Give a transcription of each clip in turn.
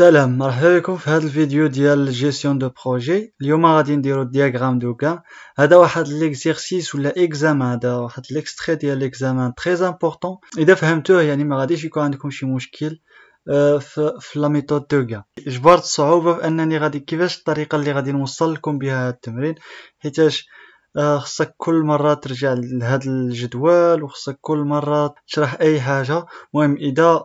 السلام مرحبا بكم في هذا الفيديو ديال جيستيون دو بروجي اليوم غادي نديرو دياغرام دو كان هذا واحد ليكزيرسيس ولا اكزام هذا واحد ليكستري ديال ليكزامان تري امبورطون اذا فهمتوه يعني ما غاديش يكون عندكم شي مشكل في لا ميثود دو كان جبرت الصعوبه في انني غادي كيفاش الطريقه اللي غادي نوصل لكم بها هذا التمرين حيتاش خصك كل مرة ترجع لهاد الجدول وخصك كل مرة تشرح أي حاجة مهم إذا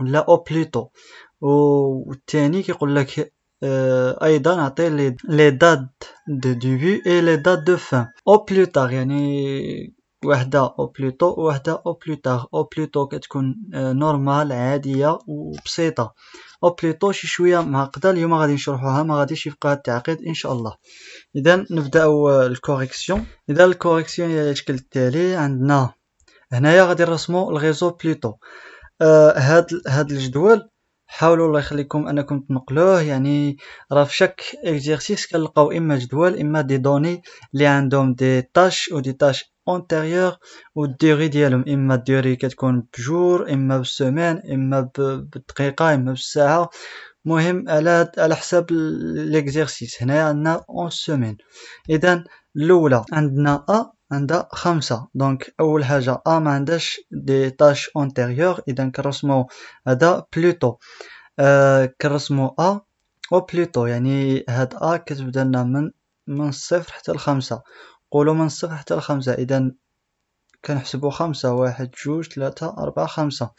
ولا بليتو والثاني كيقول لك آه، ايضا نعطي لي دات دو ديبي اي لي دات دو فان او بلو يعني وحده او بلوتو وحده او بلوتار او بلوتو كتكون آه، نورمال عاديه وبسيطه او بلوتو شي شويه معقده اليوم غادي نشرحوها ما غاديش يبقى التعقيد ان شاء الله اذا نبداو الكوريكسيون اذا الكوريكسيون هي الشكل التالي عندنا هنايا غادي نرسمو الغيزو بلوتو آه، هاد هاد الجدول حاولوا الله يخليكم انكم تنقلوه يعني راه في شك اكزيرسيس كنلقاو اما جدول اما دي دوني اللي عندهم دي تاش دي تاش اونتيريور والديوري ديالهم اما الديوري كتكون بجور اما بالسمان اما بالدقيقه اما بالساعه مهم على على حساب ليكزيرسيس هنايا عندنا اون سومين اذا الاولى عندنا ا عندها خمسة دونك أول حاجة أ آه، ما عندهاش دي تاش أونتيريور إذا كنرسمو هذا بلوتو أه كنرسمو أ أو بلوتو يعني هاد أ كتبدا لنا من من الصفر حتى الخمسة قولوا من الصفر حتى الخمسة إذا كنحسبو خمسة واحد جوج تلاتة أربعة خمسة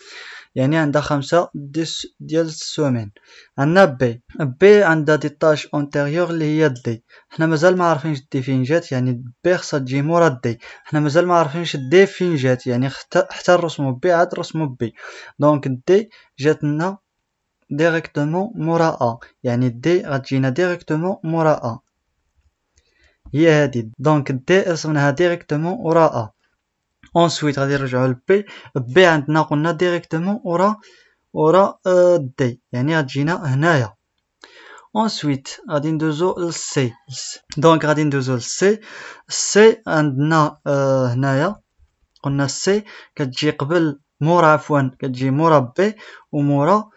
يعني عندها خمسة ديس ديال السومين عندنا بي بي عندها دي طاش اونتيريور اللي هي دي حنا مازال ما عارفينش دي فين جات يعني بي خصها تجي مورا دي حنا مازال ما عارفينش دي فين جات يعني حتى الرسم بي عاد رسم بي دونك دي جاتنا ديريكتومون مورا ا يعني دي غتجينا ديريكتومون مورا ا هي هادي دونك دي رسمناها ديريكتومون ا ensuite غادي نرجعوا لبي بي عندنا قلنا ديريكتومون ورا ورا دي يعني غتجينا هنايا ensuite غادي ندوزو للسي دونك غادي ندوزو للسي سي عندنا هنايا قلنا سي كتجي قبل مورا عفوا كتجي مورا بي ومورا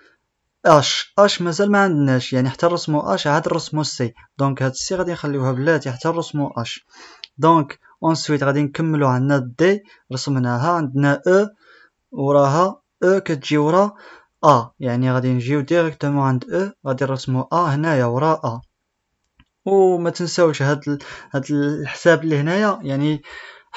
اش اش مازال ما عندناش يعني حتى الرسمو اش عاد الرسمو سي دونك هاد السي غادي نخليوها بلاتي حتى الرسمو اش دونك اونسويت غادي نكملو عندنا دي رسمناها عندنا او e، وراها او e كتجي ورا ا يعني غادي نجيو ديريكتومون عند او e، غادي نرسمو ا هنايا ورا ا وما تنساوش هاد هاد الحساب اللي هنايا يعني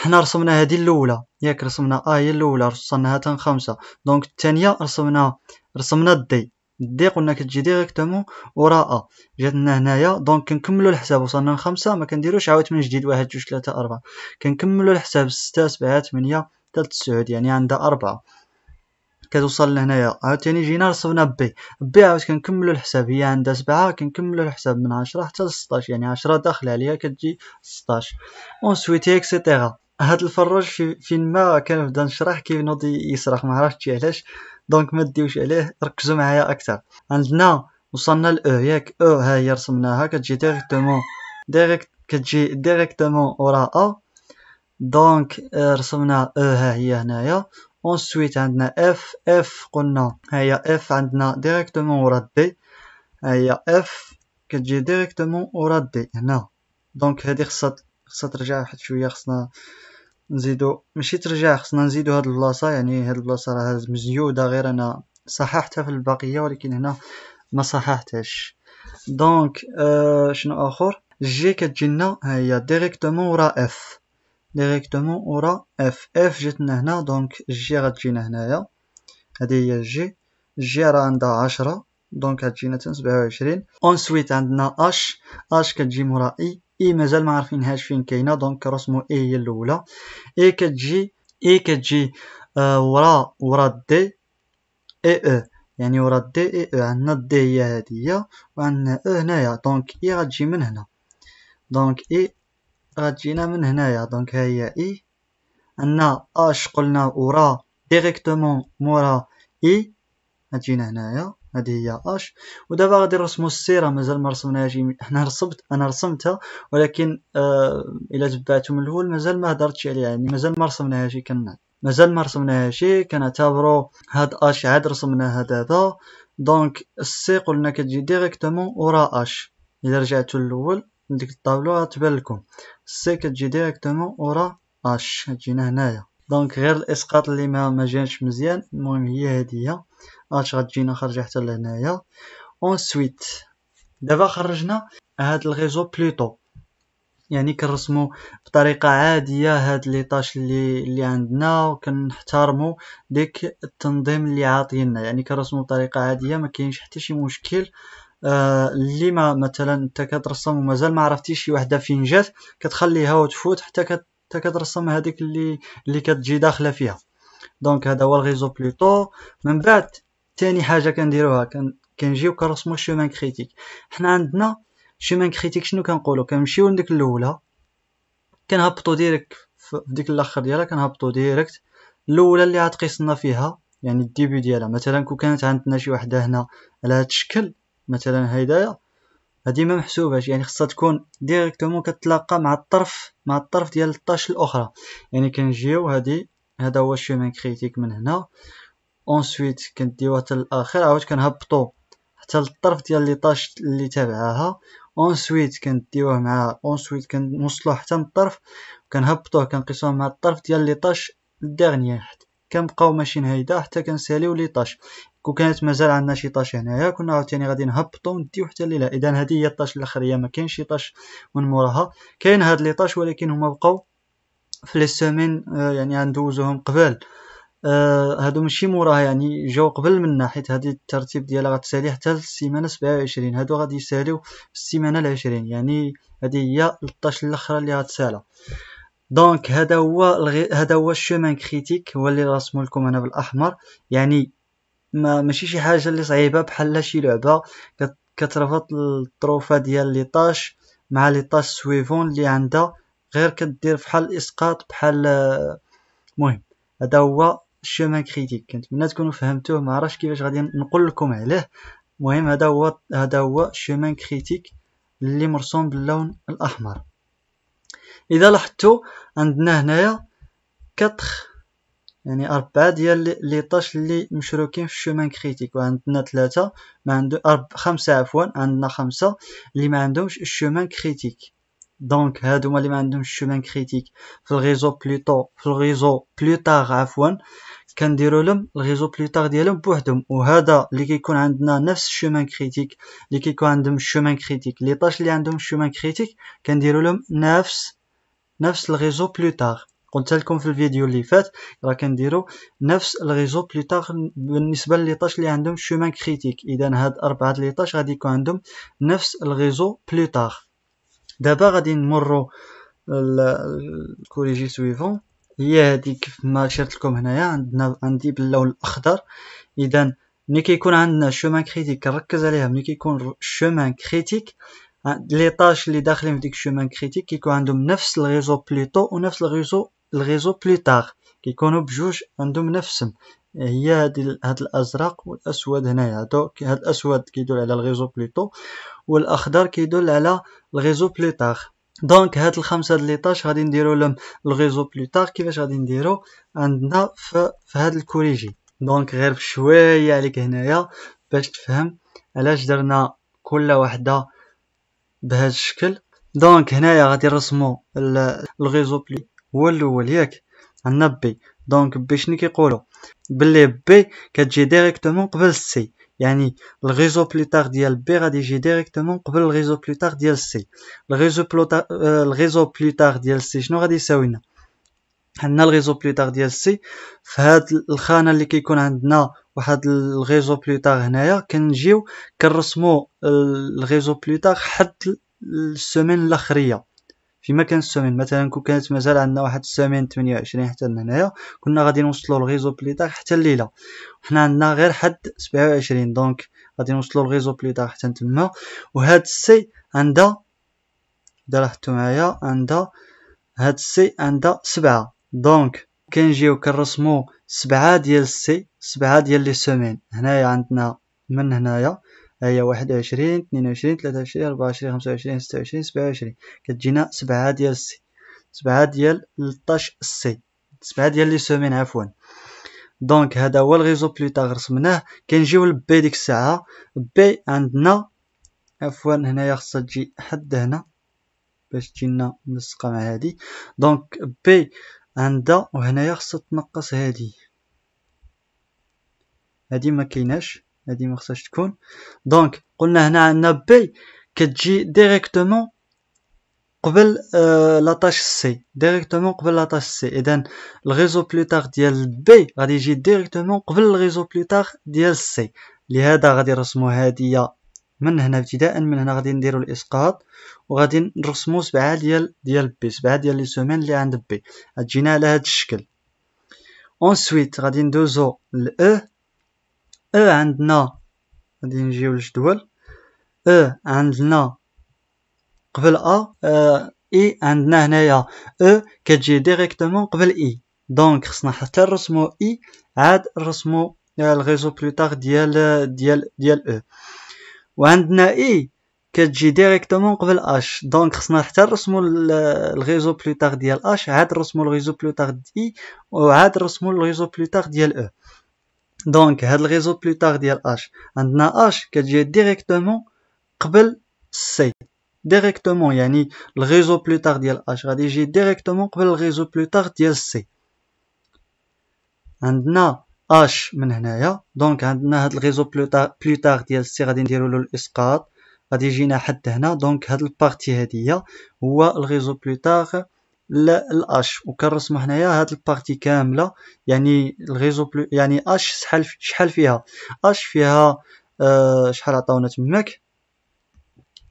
حنا رسمنا هادي الاولى ياك رسمنا ا هي الاولى رسمناها تن خمسة دونك الثانيه رسمنا رسمنا دي دي قلنا كتجي ديريكتومون وراء جاتنا هنايا دونك كنكملو الحساب وصلنا لخمسة ما كنديروش عاوت من جديد واحد جوج ثلاثة أربعة كنكملو الحساب ستة سبعة ثمانية حتى لتسعود يعني عندها أربعة كتوصل لهنايا عاوتاني جينا رسبنا بي بي عاوت كنكملو الحساب هي عندها سبعة كنكملو الحساب من عشرة حتى لسطاش يعني عشرة داخلة عليها كتجي اون سويت اكسيتيرا هاد الفروج فين ما كنبدا نشرح كينوض يسرح معرفتش علاش دونك ما ديوش عليه ركزوا معايا اكثر عندنا وصلنا ل او ياك او ها هي رسمناها كتجي ديريكتومون ديريكت كتجي ديريكتومون ورا او دونك آه، رسمنا او ها هي هنايا اونسويت عندنا اف اف قلنا ها هي اف عندنا ديريكتومون ورا دي ها هي اف كتجي ديريكتومون ورا دي هنا دونك هادي خصها خصها ترجع واحد شويه خصنا نزيدو ماشي ترجع خصنا نزيدو هاد البلاصه يعني هاد البلاصه راه مزيوده غير انا صححتها في البقيه ولكن هنا ما صححتهاش دونك آه euh, شنو اخر جي كتجينا هي ديريكتومون ورا اف ديريكتومون ورا اف اف جاتنا هنا دونك جي غتجينا هنايا هذه هي جي جي راه عندها عشرة دونك غتجينا تنسبعة وعشرين اونسويت عندنا اش اش كتجي مورا اي e. اي مازال ما عارفينهاش فين كاينه دونك رسمو اي هي الاولى اي كتجي اي كتجي آه ورا ورا دي اي او يعني ورا دي اي او عندنا دي هي هادي وعندنا او e هنايا دونك اي غتجي من هنا دونك اي غتجينا من هنايا دونك ها هي اي عندنا اش قلنا ورا ديريكتومون مورا اي غتجينا هنايا هذه هي اش ودابا غادي نرسمو السيره مازال ما رسمناهاش حنا رسمت انا رسمتها ولكن آه الا تبعتو من الاول مازال ما هضرتش عليها يعني مازال ما رسمناهاش كان نعم. مازال ما رسمناهاش كنعتبرو هاد اش عاد رسمناها هاد هذا دونك السي قلنا كتجي ديريكتومون ورا اش الا رجعتو للاول ديك الطابلو غتبان لكم السي كتجي ديريكتومون ورا اش جينا هنايا دونك غير الاسقاط اللي ما جانش مزيان المهم هي هادي هادش غتجينا خارجة حتى لهنايا اونسويت دابا خرجنا هاد الريزو بلوتو يعني كنرسمو بطريقه عاديه هاد لي طاش اللي اللي عندنا وكنحترمو ديك التنظيم اللي عاطينا يعني كنرسمو بطريقه عاديه ما كاينش حتى شي مشكل آه اللي ما مثلا انت كترسم ومازال ما عرفتيش شي وحده فين جات كتخليها وتفوت حتى كت حتى كترسم هذيك اللي اللي كتجي داخله فيها دونك هذا هو الريزو بلوتو من بعد تاني حاجه كنديروها كنجيو كنرسمو الشومان كريتيك حنا عندنا الشومان كريتيك شنو كنقولو كنمشيو لديك الاولى كنهبطو ديريكت في ديك الاخر ديالها كنهبطو ديريكت الاولى اللي عتقيسنا فيها يعني الديبي ديالها مثلا كون كانت عندنا شي وحده هنا على هاد الشكل مثلا هيدايا هادي ما محسوباش يعني خصها تكون ديريكتومون كتلاقى مع الطرف مع الطرف ديال الطاش الاخرى يعني كنجيو هادي هذا هو الشومان كريتيك من هنا اونسويت كنديوها حتى الاخر عاود كنهبطو حتى للطرف ديال لي طاش اللي تابعاها اونسويت كنديوه مع اونسويت كنوصلوه حتى للطرف كنهبطوه كنقيسوه مع الطرف ديال لي طاش حتى كنبقاو ماشيين هيدا حتى كنساليو لي طاش كون كانت مازال عندنا شي طاش هنايا كنا عاوتاني غادي نهبطو ونديو حتى ليلا اذا هذه هي الطاش الاخريه ما كاينش شي طاش من موراها كاين هاد لي طاش ولكن هما بقاو في لي سيمين آه، يعني عندوزوهم قبل آه، هادو ماشي موراها يعني جاو قبل منا حيت هادي الترتيب ديالها غتسالي حتى للسيمانه 27 هادو غادي يساليو في السيمانه العشرين 20 يعني هادي هي 13 الاخرى اللي غتسالى دونك هذا هو الغي... هذا هو الشومان كريتيك هو اللي رسمو لكم انا بالاحمر يعني ما ماشي شي حاجه اللي صعيبه بحال شي لعبه كت... كترفض الطروفه ديال لي طاش مع لي طاش سويفون اللي عندها غير كدير بحال الاسقاط آه، بحال المهم هذا هو الشومان كريتيك كنتمنى تكونوا فهمتوه ما عرفش كيفاش غادي نقول لكم عليه المهم هذا هو هذا هو الشومان كريتيك اللي مرسوم باللون الاحمر اذا لاحظتوا عندنا هنايا 4 يعني أربعة ديال لي طاش اللي مشروكين في الشومان كريتيك وعندنا ثلاثة ما عندو أرب خمسة عفوا عندنا خمسة اللي ما عندهمش الشومان كريتيك دونك هادو اللي ما عندهمش الشومان كريتيك في الغيزو بلوتو في الغيزو بلوتار عفوا كنديرو لهم الريزو بلوتار ديالهم بوحدهم وهذا اللي كيكون عندنا نفس الشومان كريتيك اللي كيكون عندهم الشومان كريتيك لي طاش اللي عندهم الشومان كريتيك كنديرو لهم نفس نفس الريزو بلوتار قلت لكم في الفيديو اللي فات راه كنديرو نفس الريزو بلوتار بالنسبه لي طاش اللي عندهم الشومان كريتيك اذا هاد اربعه لي طاش غادي يكون عندهم نفس الريزو بلوتار دابا غادي نمروا الكوريجي سويفون هي هذه كيف ما شرت لكم هنايا عندنا عندي باللون الاخضر اذا ملي كيكون عندنا شومان كريتيك نركز عليها ملي كيكون شومان كريتيك لي طاش اللي داخلين في ديك شومان كريتيك كيكون عندهم نفس الريزو بليتو ونفس الريزو الريزو بليتار كيكونوا بجوج عندهم نفسهم هي هذه هاد الازرق والاسود هنايا هادو هاد الاسود كيدل على الريزو بليتو والاخضر كيدل على الريزو بليتار دونك هاد الخمسه د ليطاش غادي نديرو لهم الغيزو بلو تار كيفاش غادي نديرو عندنا في, هاد الكوريجي دونك غير بشويه عليك هنايا باش تفهم علاش درنا كل وحده بهاد الشكل دونك هنايا غادي نرسمو الغيزو بلي هو الاول ياك عندنا بي دونك بي شنو كيقولوا بلي بي كتجي ديريكتومون قبل السي يعني الريزو بلوتار ديال بي غادي يجي ديريكتومون قبل الريزو بلوتار ديال سي الريزو بلوتار الريزو بلوتار ديال سي شنو غادي يساوي لنا عندنا الريزو بلوتار ديال سي في هاد الخانه اللي كيكون عندنا واحد الريزو بلوتار هنايا كنجيو كنرسمو الريزو بلوتار حد السيمين الاخريه في مكان السومين مثلا كون كانت مازال عندنا واحد السامين 28 حتى لهنايا كنا غادي نوصلوا لغيزو بليطار حتى الليله حنا عندنا غير حد 27 دونك غادي نوصلوا لغيزو بليطار حتى تما وهاد السي عندها دا لاحظتوا معايا عندها هاد السي عندها سبعة دونك كنجيو كنرسمو سبعة ديال السي سبعة ديال لي سومين هنايا عندنا من هنايا هي واحد وعشرين اثنين وعشرين ثلاثة وعشرين أربعة وعشرين خمسة وعشرين ستة وعشرين سبعة وعشرين كتجينا سبعة ديال السي سبعة ديال لطاش السي سبعة ديال لي سومين عفوا دونك هذا هو الريزو بلوطاغ رسمناه كنجيو لبي ديك الساعة بي عندنا عفوا هنايا خصها تجي حد هنا باش تجينا ملصقة مع هادي دونك بي عندها وهنايا خصها تنقص هادي هادي ما هادي ما خصهاش تكون دونك قلنا هنا عندنا بي كتجي ديريكتومون قبل آه، لا لاطاش سي ديريكتومون قبل لاطاش سي اذا الريزو بلوتار ديال بي غادي يجي ديريكتومون قبل الريزو بلوتار ديال سي لهذا غادي نرسمو هادية من هنا ابتداء من هنا غادي نديرو الاسقاط وغادي نرسمو سبعة ديال ديال بي سبعة ديال لي سومين اللي عند بي غتجينا على هاد الشكل اونسويت غادي ندوزو ل e. أ عندنا غادي نجيو للجدول أ عندنا قبل أ إي عندنا هنايا أ كتجي ديريكتومون قبل إي دونك خصنا حتى نرسمو إي آه، عاد نرسمو الريزو بلوتار ديال ديال ديال او وعندنا إي كتجي ديريكتومون قبل اش دونك خصنا حتى نرسمو الريزو بلوتار ديال اش عاد نرسمو الريزو بلوتار دي اي وعاد نرسمو الريزو بلوتار ديال او دونك هاد الريزو تار ديال اش عندنا اش كتجي ديريكتومون قبل سي ديريكتومون يعني الريزو تار ديال اش غادي يجي ديريكتومون قبل الريزو تار ديال سي عندنا اش من هنايا دونك عندنا هاد الريزو تار ديال سي غادي نديرو له الاسقاط غادي يجينا حتى هنا دونك هاد البارتي هادي هو الريزو تار الاش وكنرسمو حنايا هاد البارتي كامله يعني الريزو بلو يعني اش شحال شحال فيها اش فيها أه شحال عطاونا تماك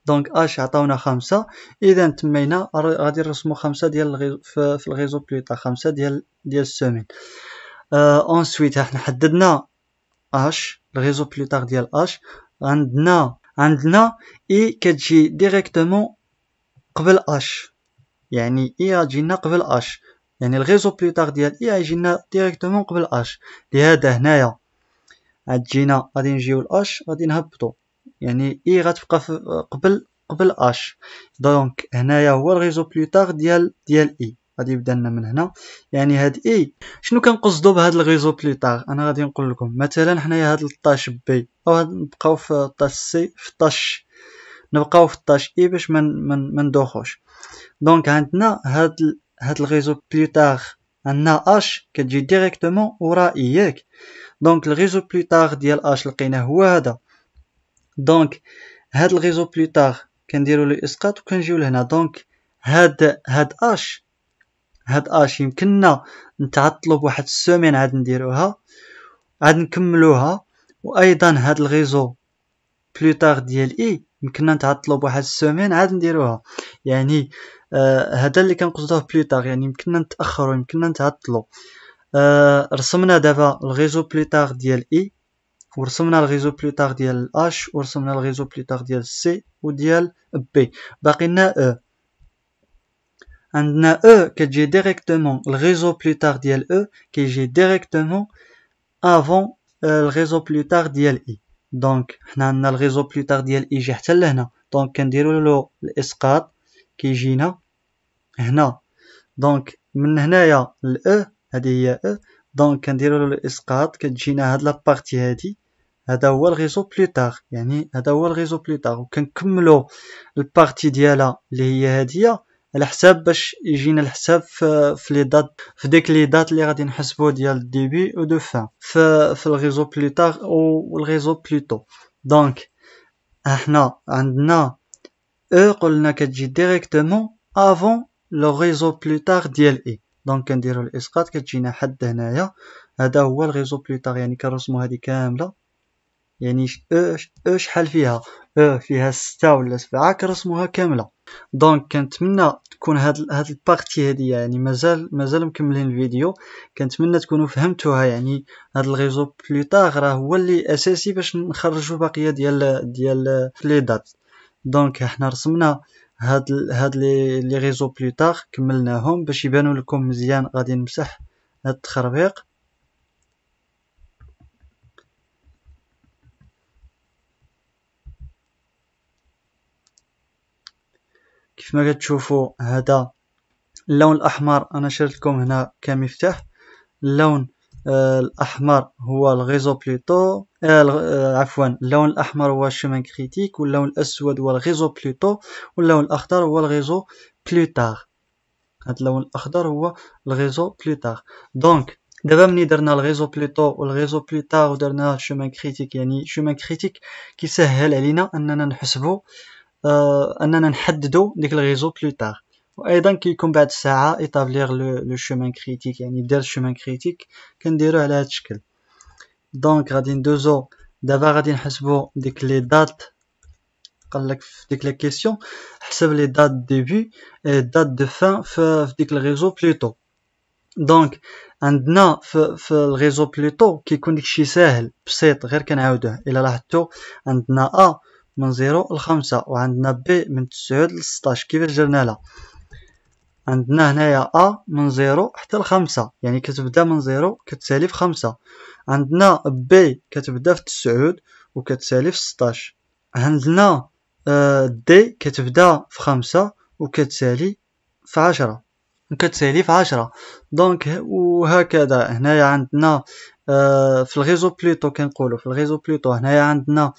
دونك اش عطاونا خمسة اذا تمينا غادي نرسمو خمسة ديال الغيزو في, الريزو الغيزو بلوتا خمسة ديال ديال السومين أه اونسويت حنا حددنا اش الريزو بلوتار ديال اش عندنا عندنا اي كتجي ديريكتومون قبل اش يعني اي غتجينا قبل اش يعني الغيزو بلوتار ديال اي غيجينا ديريكتومون قبل اش لهذا هنايا غتجينا غادي نجيو لاش غادي نهبطو يعني اي غتبقى قبل قبل اش دونك هنايا هو الغيزو بلوتار ديال ديال اي غادي يبدا لنا من هنا يعني هاد اي شنو كنقصدو بهاد الغيزو بليطار انا غادي نقول لكم مثلا حنايا هاد الطاش بي او نبقاو في الطاش سي في الطاش نبقاو في الطاش اي باش ما من, من, من ندوخوش دونك عندنا هاد ال... هاد الريزو بلوتار عندنا اش كتجي ديريكتومون وراء ياك دونك الريزو بلوتار ديال اش لقيناه هو هذا دونك هاد الريزو بلوتار كنديرو لو اسقاط وكنجيو لهنا دونك هاد هاد اش هاد اش يمكننا نتعطلو بواحد السومين عاد نديروها عاد نكملوها وايضا هاد الريزو بلوتار ديال اي e يمكننا نتعطلو بواحد السومين عاد نديروها يعني آه، هذا اللي كنقصدوه بلي تار يعني يمكننا نتاخروا يمكننا نتعطلوا آه، رسمنا دابا الغيزو بلي ديال اي e، ورسمنا الغيزو بلي ديال اش ورسمنا الغيزو بلي ديال سي وديال بي باقي لنا او e. عندنا او e كتجي ديريكتومون الغيزو بلي ديال او كيجي ديريكتومون افون الغيزو بلي ديال اي دونك حنا عندنا الغيزو بلي ديال اي جي حتى لهنا دونك كنديروا له الاسقاط كيجينا هنا دونك من هنايا ال هذه هي او دونك كنديروا له الاسقاط كتجينا هاد لابارتي هادي هذا هو الريزو بلوتار يعني هذا هو الريزو بلوتار وكنكملوا البارتي ديالها اللي هي هاديه على حساب باش يجينا الحساب في لي دات في ديك لي دات اللي غادي نحسبو ديال الديبي او دو فان في, في الريزو و الريزو بلوتو دونك احنا عندنا قلنا كتجي ديريكتومون افون لو ريزو بلوتار ديال اي دونك كنديرو الاسقاط كتجينا حد هنايا هذا هو الريزو بلوتار يعني كنرسمو هذه كامله يعني او شحال فيها او فيها ستة ولا سبعة كنرسموها كامله دونك كنتمنى تكون هاد هاد البارتي هادي يعني مازال مازال مكملين الفيديو كنتمنى تكونوا فهمتوها يعني هاد الريزو بلوتار راه هو اللي اساسي باش نخرجوا بقيه ديال ديال لي دات دونك حنا رسمنا هاد هاد لي لي ريزو بلو كملناهم باش يبانوا لكم مزيان غادي نمسح هاد التخربيق كيف ما كتشوفوا هذا اللون الاحمر انا شرت لكم هنا كمفتاح اللون آه، الاحمر هو الغيزو بلوتو آه، آه، عفوا اللون الاحمر هو الشومان كريتيك واللون الاسود هو الغيزو بلوتو واللون الاخضر هو الغيزو بلوتار هذا اللون الاخضر هو الغيزو بلوتار دونك دابا ملي درنا الغيزو بلوتو والغيزو بلوتار ودرنا الشومان كريتيك يعني الشومان كريتيك كيسهل علينا اننا نحسبو اننا نحددو ديك الغيزو بلوتار وايضا كيكون بعد الساعه ايطابليغ لو شومان كريتيك يعني دير شومان كريتيك كنديروه على هذا الشكل دونك غادي ندوزو دابا غادي نحسبو ديك لي دات قالك في ديك لا كيسيون حسب لي دات ديبي دات دو فان في ديك الريزو بلوتو دونك عندنا في, في الريزو بلوتو كيكون داكشي ساهل بسيط غير كنعاودوه الا لاحظتو عندنا ا من 0 ل 5 وعندنا بي من 9 ل 16 كيفاش درنا لها عندنا هنايا ا من زيرو حتى لخمسة يعني كتبدا من زيرو كتسالي في خمسة عندنا بي كتبدا في تسعود وكتسالي في ستاش عندنا آه، دي كتبدا في خمسة وكتسالي في عشرة وكتسالي في عشرة دونك وهكذا هنايا عندنا آه، في الغيزو بليتو كنقولو في الغيزو بليتو هنايا عندنا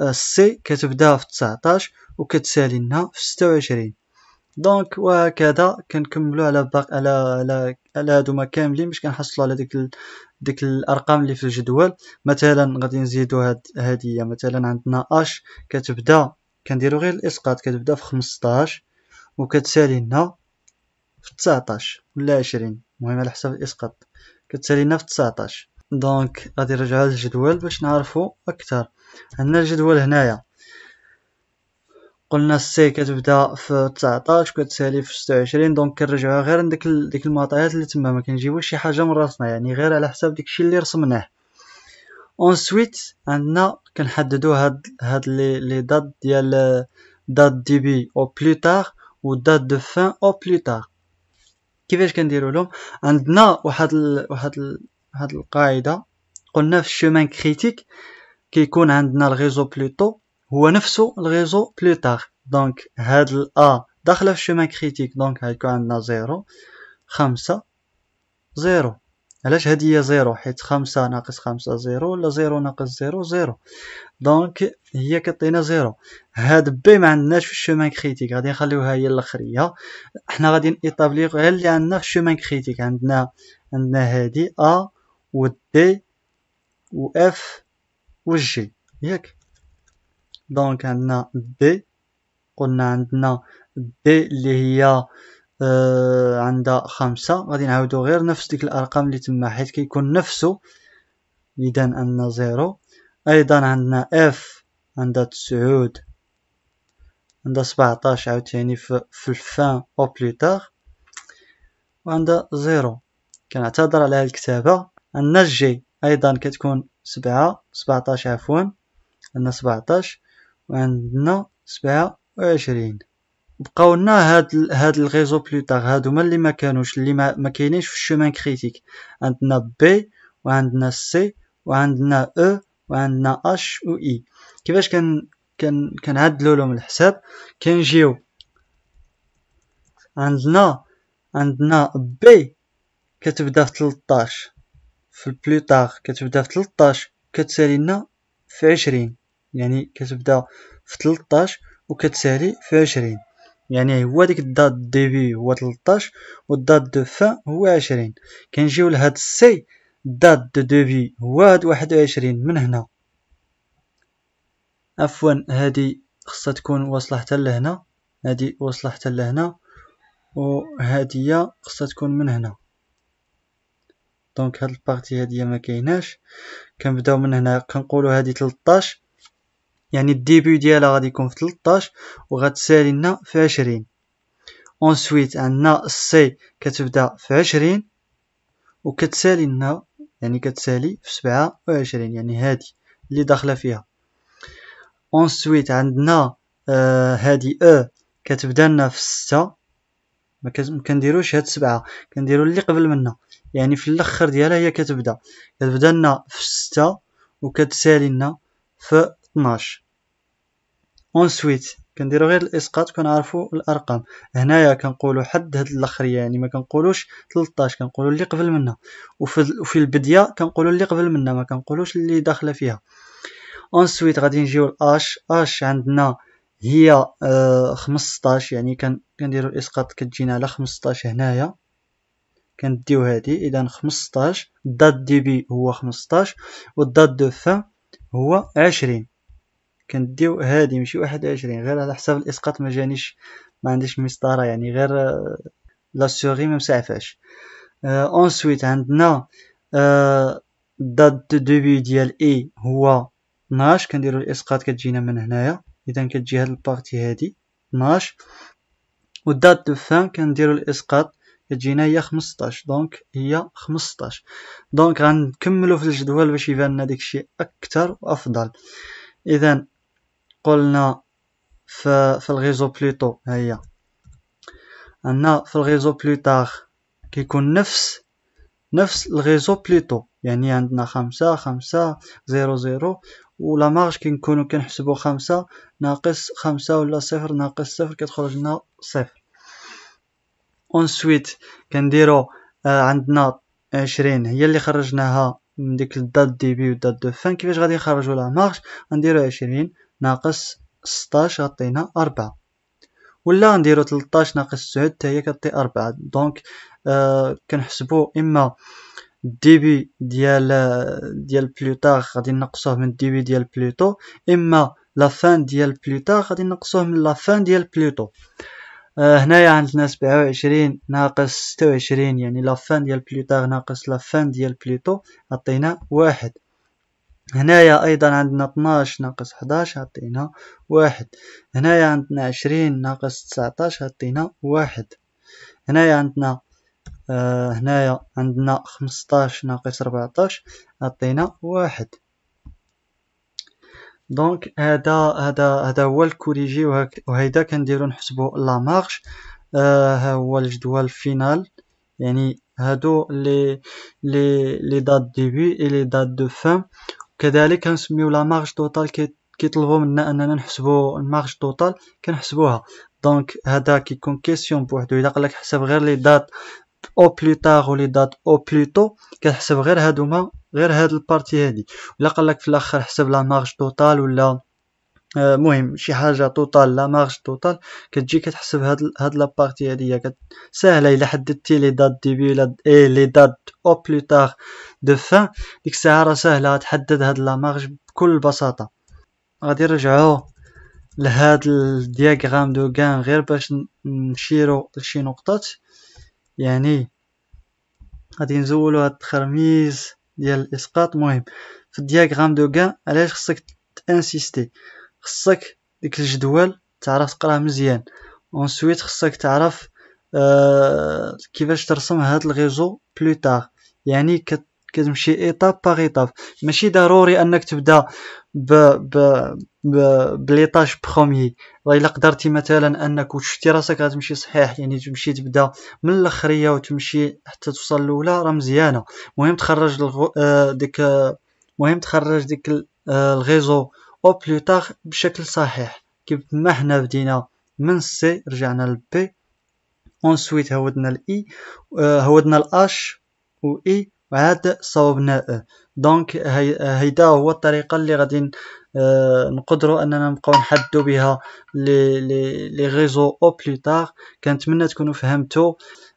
آه، سي كتبدا في تسعتاش وكتسالي لنا في ستة وعشرين دونك وكذا كنكملوا على باق على على على هادوما كاملين باش كنحصلوا على ديك ال... ديك الارقام اللي في الجدول مثلا غادي نزيدوا هاد هادي مثلا عندنا اش كتبدا كنديروا غير الاسقاط كتبدا في 15 وكتسالي لنا في 19 ولا 20 المهم على حسب الاسقاط كتسالي لنا في 19 دونك غادي نرجعوا للجدول باش نعرفوا اكثر عندنا الجدول هنايا قلنا السي كتبدا في 19 كتسالي في 26 دونك كنرجعوها غير لديك ديك المعطيات اللي تما ما كنجيبوش شي حاجه من راسنا يعني غير على حساب داكشي اللي رسمناه اونسويت عندنا كنحددو هاد هاد لي لي دات ديال دات دي بي او بلو تار و دات دو فان او بلو تار كيفاش كنديروا لهم عندنا واحد ال واحد ال هاد القاعده قلنا في الشومان كريتيك كيكون عندنا الريزو بلوتو هو نفسه الريزو بلو دونك هاد الأ داخله في الشومان كريتيك دونك غيكون عندنا زيرو خمسة زيرو علاش هادي هي زيرو حيت خمسة ناقص خمسة زيرو ولا زيرو ناقص زيرو زيرو دونك هي كطينا زيرو هاد بي معندناش في الشومان كريتيك غادي نخليوها هي اللخرية حنا غادي نيطابليو غير اللي عندنا في الشومان كريتيك عندنا عندنا هادي ا و دي و اف و جي ياك دونك عندنا بي قلنا عندنا بي اللي هي آه عندها خمسة غادي نعاودو غير نفس ديك الارقام اللي تما حيت كيكون نفسو اذا عندنا زيرو ايضا عندنا اف عندها تسعود عندها سبعطاش عاوتاني في الفان او بليتار وعندها زيرو كنعتذر على هاد الكتابة عندنا جي ايضا كتكون سبعة سبعطاش عفوا عندنا سبعطاش وعندنا سبعة وعشرين بقاو لنا هاد هاد الغيزو بلوتار هادو هما اللي ما كانوش اللي ما, ما كاينينش في الشومان كريتيك عندنا بي وعندنا سي وعندنا او e، وعندنا اش و اي e. كيفاش كان كان كنعدلو لهم الحساب كنجيو عندنا عندنا بي كتبدا في 13 في البلوتار كتبدا في 13 كتسالينا في 20 يعني كتبدا في 13 وكتسالي في 20 يعني هو ديك الدات ديبي هو 13 والدات دو فان هو 20 كنجيو لهاد السي دات دو ديبي هو هاد 21 من هنا عفوا هادي خصها تكون واصله حتى لهنا هادي واصله حتى لهنا وهادي هي خصها تكون من هنا دونك هاد البارتي هادي ما كايناش كنبداو من هنا كنقولوا هادي 13 يعني الديبي ديالها غادي يكون في 13 وغتسالي لنا في 20 اونسويت عندنا السي كتبدا في 20 وكتسالي لنا يعني كتسالي في 27 يعني هذه اللي داخله فيها اونسويت عندنا هذه آه او ا e كتبدا لنا في 6 ما كنديروش هاد 7 كنديرو اللي قبل منها يعني في الاخر ديالها هي كتبدا كتبدا لنا في 6 وكتسالي لنا في 12 اونسويت كنديرو غير الاسقاط كنعرفو الارقام هنايا كنقولو حد هاد الاخريه يعني ما كنقولوش 13 كنقولو اللي قبل منها وفي البديه كنقولو اللي قبل منها ما كنقولوش اللي داخله فيها اونسويت غادي نجيو لاش اش عندنا هي آه 15 يعني كنديرو الاسقاط كتجينا على 15 هنايا كنديو هادي اذا 15 دات دي بي هو 15 والدات دو فان هو 20 كنديو هادي ماشي واحد وعشرين غير على حساب الاسقاط ما جانيش ما عنديش مسطره يعني غير آه، لا سوري ما مسعفاش اونسويت آه، عندنا دات آه، دوبي ديال اي هو 12 كنديرو الاسقاط كتجينا من هنايا اذا كتجي هاد البارتي هادي 12 والدات دو فان كنديرو الاسقاط كتجينا هي 15 دونك هي 15 دونك غنكملو في الجدول باش يبان لنا داكشي اكثر وافضل اذا قلنا في في الريزو بلوتو هيا عندنا في الريزو بلوتار كيكون نفس نفس الريزو بلوتو يعني عندنا خمسة خمسة زيرو زيرو ولا مارج كنكونو كنحسبو خمسة ناقص خمسة ولا صفر ناقص صفر كتخرج لنا صفر اونسويت كنديرو آه عندنا عشرين هي اللي خرجناها من ديك الدات ديبي و دات دو فان كيفاش غادي نخرجو لا مارج غنديرو عشرين ناقص 16 غطينا 4 ولا نديرو 13 ناقص 9 حتى هي كتعطي 4 دونك آه كنحسبو اما الديبي ديال ديال بلوتار غادي نقصوه من الديبي ديال بلوتو اما لا فان ديال بلوتار غادي نقصوه من لا فان ديال بلوتو آه هنايا عندنا 27 ناقص 26 يعني لا فان ديال بلوتار ناقص لا فان ديال بلوتو عطينا واحد هنايا أيضا عندنا 12 ناقص حداش عطينا واحد هنايا عندنا عشرين ناقص 19 عطينا واحد هنايا عندنا آه هنايا عندنا خمسطاش ناقص ربعطاش عطينا واحد دونك هذا هذا هذا هو الكوريجي وهيدا كنديرو نحسبو لا مارش آه ها هو الجدول فينال يعني هادو لي لي لي دات ديبي اي لي دات دو فان كذلك كنسميو لا مارج توتال كيطلبوا منا اننا نحسبوا المارج توتال كنحسبوها دونك هذا كيكون كيسيون بوحدو الا قالك حسب غير لي دات او بلوتار ولي دات او بلوتو كتحسب غير هادوما غير هاد البارتي هادي الا قالك في الاخر حسب لا مارج توتال ولا آه، مهم شي حاجه طوطال لا مارش طوطال كتجي كتحسب هاد هاد لابارتي هادي كت... ساهله الا حددتي لي دات ديبي ولا اي لي دات او بلو تار دو فان ديك الساعه راه ساهله تحدد هاد لا مارش بكل بساطه غادي نرجعو لهاد الدياغرام دو غان غير باش نشيرو لشي نقطات يعني غادي نزولو هاد التخرميز ديال الاسقاط مهم في الدياغرام دو غان علاش خصك تانسيستي خصك ديك الجدول تعرف تقراه مزيان اونسويت خصك تعرف آه كيفاش ترسم هاد الغيزو بلو تار يعني كتمشي ايطاب باغ ايطاب ماشي ضروري انك تبدا ب ب ب بليطاج بروميي الا قدرتي مثلا انك وشتي راسك غتمشي صحيح يعني تمشي تبدا من الاخريه وتمشي حتى توصل الاولى راه مزيانه مهم تخرج آه، ديك مهم تخرج ديك آه، الغيزو أو بلوتار بشكل صحيح كيف ما حنا بدينا من سي رجعنا لبي اونسويت هودنا e، الاي آه، هودنا الاش و اي e، وعاد صوبنا ا e. دونك هيدا هو الطريقه اللي غادي آه، نقدروا اننا نبقاو نحدوا بها لي لي ريزو او بلوتار كنتمنى تكونوا فهمتوا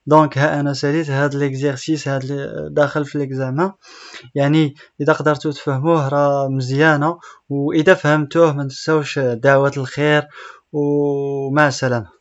دونك ها انا ساليت هاد ليكزيرسيس هاد داخل في ليكزامان يعني اذا قدرتو تفهموه راه مزيانه واذا فهمتوه ما تنساوش دعوه الخير ومع السلامه